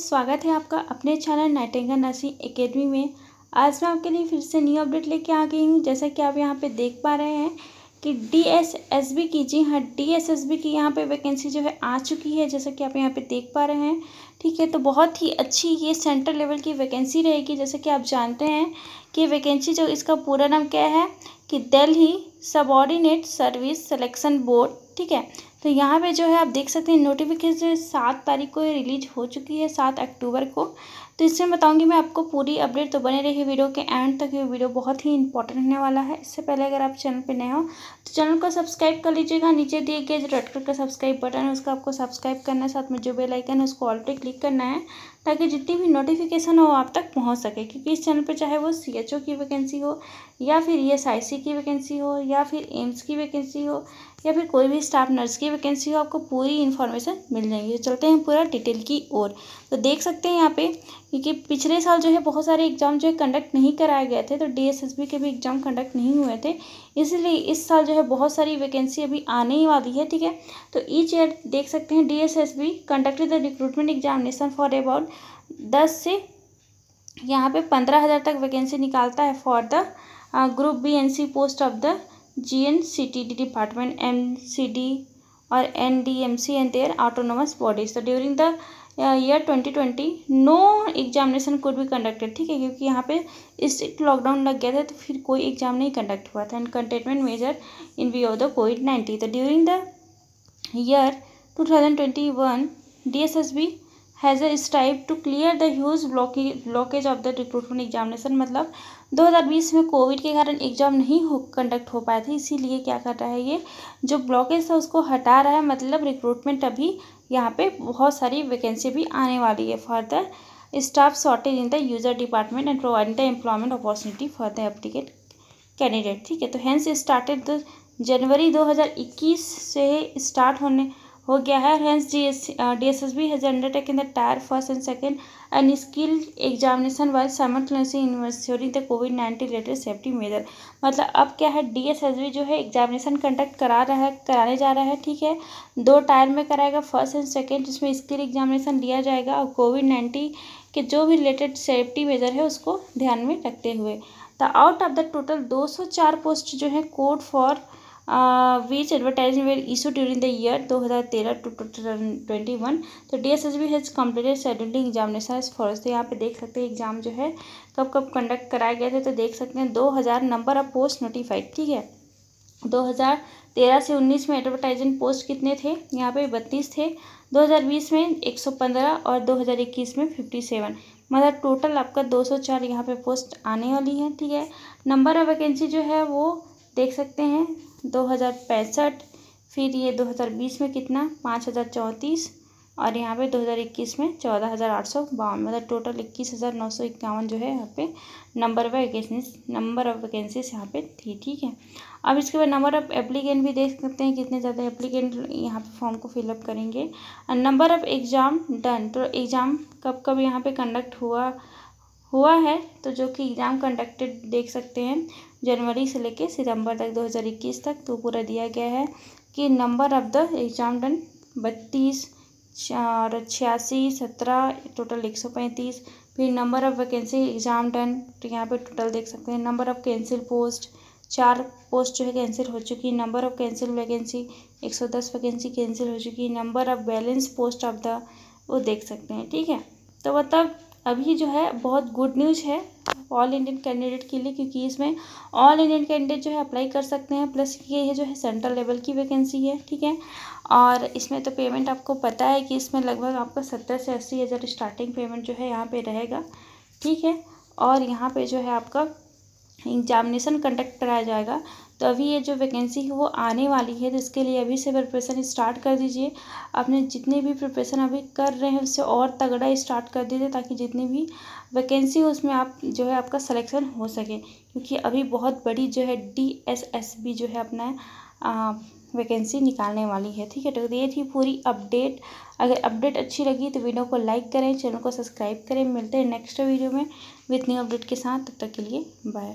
स्वागत है आपका अपने चैनल नाइटेंगा नर्सिंग एकेडमी में आज मैं आपके लिए फिर से न्यू अपडेट लेके आ गई हूँ जैसा कि आप यहाँ पे देख पा रहे हैं कि डी एस एस बी की जी हाँ डी एस एस बी की यहाँ पे वैकेंसी जो है आ चुकी है जैसा कि आप यहाँ पे देख पा रहे हैं ठीक है तो बहुत ही अच्छी ये सेंट्रल लेवल की वैकेंसी रहेगी जैसा कि आप जानते हैं कि वैकेंसी जो इसका पूरा नाम क्या है कि Delhi subordinate service selection board ठीक है तो यहाँ पे जो है आप देख सकते हैं नोटिफिकेशन सात तारीख को रिलीज हो चुकी है सात अक्टूबर को तो इससे बताऊंगी बताऊँगी मैं आपको पूरी अपडेट तो बने रही वीडियो के एंड तक ये वीडियो बहुत ही इंपॉर्टेंट रहने वाला है इससे पहले अगर आप चैनल पर नए हो तो चैनल को सब्सक्राइब कर लीजिएगा नीचे दिए गए जो रेड कलर का सब्सक्राइब बटन है उसका आपको सब्सक्राइब करना है साथ में जो बेलाइकन है उसको ऑल पर क्लिक करना है ताकि जितनी भी नोटिफिकेशन हो आप तक पहुँच सके क्योंकि इस चैनल पर चाहे वो सी एच ओ की वैकेंसी हो या फिर ई एस आई सी की वैकेंसी हो या फिर एम्स की वैकेंसी हो या फिर कोई भी स्टाफ नर्स की वैकेंसी हो आपको पूरी इन्फॉर्मेशन मिल जाएगी तो चलते हैं पूरा डिटेल की ओर तो देख सकते हैं यहाँ पे क्योंकि पिछले साल जो है बहुत सारे एग्ज़ाम जो है कंडक्ट नहीं कराए गए थे तो डीएसएसबी के भी एग्ज़ाम कंडक्ट नहीं हुए थे इसलिए इस साल जो है बहुत सारी वैकेंसी अभी आने ही वाली है ठीक है तो ईच ईयर देख सकते हैं DSSB conducted the recruitment examination for about दस से यहाँ पे पंद्रह हज़ार तक वैकेंसी निकालता है for the group B and C post of the G N C T D department M C D और N D M C and their autonomous bodies तो during the year twenty twenty no examination could भी conducted ठीक है क्योंकि यहाँ पे strict lockdown लग गया था तो फिर कोई एग्जाम नहीं कंडक्ट हुआ था and containment measure in view of the COVID nineteen तो during the year two thousand twenty one D S S B has strive to clear the huge blockage of the recruitment examination मतलब 2020 में Covid के कारण exam नहीं हो conduct हो पाए थे इसीलिए क्या कर रहा है ये जो ब्लॉकेज था उसको हटा रहा है मतलब रिक्रूटमेंट अभी यहाँ पे बहुत सारी वैकेंसी भी आने वाली है for the staff shortage in the user department and providing the employment opportunity for the applicant candidate ठीक है तो हैंस स्टार्टेड जनवरी दो से स्टार्ट होने हो गया है hence D S D S S B has undertaken the tier first and second and skill examination wise simultaneously in ensuring the COVID nineteen related safety measure मतलब अब क्या है डी एस एस बी जो है एग्जामिनेशन कंडक्ट करा रहा है कराने जा रहा है ठीक है दो टायर में कराएगा फर्स्ट एंड सेकेंड जिसमें स्किल एग्जामिनेशन लिया जाएगा और कोविड नाइन्टीन के जो भी रिलेटेड सेफ्टी मेजर है उसको ध्यान में रखते हुए the out of the total दो सौ चार पोस्ट जो है code for which year were issued during the year 2013 to 2021 तो D S S B has completed scheduled examination for तो यहाँ पे देख सकते हैं एग्ज़ाम जो है कब कब कंडक्ट कराए गए थे तो देख सकते हैं दो हज़ार नंबर ऑफ पोस्ट नोटिफाइड ठीक है दो हज़ार तेरह से उन्नीस में एडवर्टाइजिंग पोस्ट कितने थे यहाँ पे बत्तीस थे दो हज़ार बीस में एक सौ पंद्रह और दो हज़ार इक्कीस में फिफ्टी सेवन मतलब टोटल आपका दो सौ चार यहाँ पे पोस्ट आने वाली है ठीक है नंबर ऑफ वैकेंसी जो है वो देख सकते हैं दो हज़ार पैंसठ फिर ये दो हज़ार बीस में कितना पाँच हज़ार चौंतीस और यहाँ पे दो हज़ार इक्कीस में चौदह हज़ार आठ सौ बावन मतलब टोटल इक्कीस हज़ार नौ सौ इक्यावन जो है यहाँ पे number of vacancy number of vacancies यहाँ पे थी ठीक है अब इसके बाद नंबर ऑफ एप्लीकेंट भी देख सकते हैं कितने ज़्यादा एप्लीकेंट यहाँ पे फॉर्म को फिलअप करेंगे नंबर ऑफ एग्ज़ाम डन तो एग्ज़ाम कब कब यहाँ पर कंडक्ट हुआ हुआ है तो जो कि एग्ज़ाम कंडक्टेड देख सकते हैं जनवरी से लेकर सितंबर तक 2021 तक तो पूरा दिया गया है कि number of the exam done बत्तीस और छियासी सत्रह टोटल एक सौ पैंतीस फिर number of vacancy exam done तो यहाँ पे टोटल देख सकते हैं नंबर ऑफ कैंसिल पोस्ट चार पोस्ट जो है कैंसिल हो चुकी है नंबर ऑफ कैंसिल वैकेंसी एक सौ दस वैकेंसी कैंसिल हो चुकी है number of balance post of the वो देख सकते हैं ठीक है तो मतलब अभी जो है बहुत गुड न्यूज़ है ऑल इंडियन कैंडिडेट के लिए क्योंकि इसमें ऑल इंडियन कैंडिडेट जो है अप्लाई कर सकते हैं प्लस ये है जो है सेंट्रल लेवल की वैकेंसी है ठीक है और इसमें तो पेमेंट आपको पता है कि इसमें लगभग आपका सत्तर से अस्सी हज़ार स्टार्टिंग पेमेंट जो है यहाँ पर रहेगा ठीक है और यहाँ पर जो है आपका एग्जामिनेशन कंडक्ट कराया जाएगा तो अभी ये जो वैकेंसी है वो आने वाली है तो इसके लिए अभी से प्रिपरेशन स्टार्ट कर दीजिए अपने जितने भी प्रिपरेशन अभी कर रहे हैं उससे और तगड़ा स्टार्ट कर दीजिए ताकि जितनी भी वैकेंसी हो उसमें आप जो है आपका सलेक्शन हो सके क्योंकि अभी बहुत बड़ी जो है डी एस एस बी जो है अपना वैकेंसी निकालने वाली है ठीक है तो ये थी पूरी अपडेट अगर अपडेट अच्छी लगी तो वीडियो को लाइक करें चैनल को सब्सक्राइब करें मिलते हैं नेक्स्ट वीडियो में विथ न्यू अपडेट के साथ तब तक के लिए बाय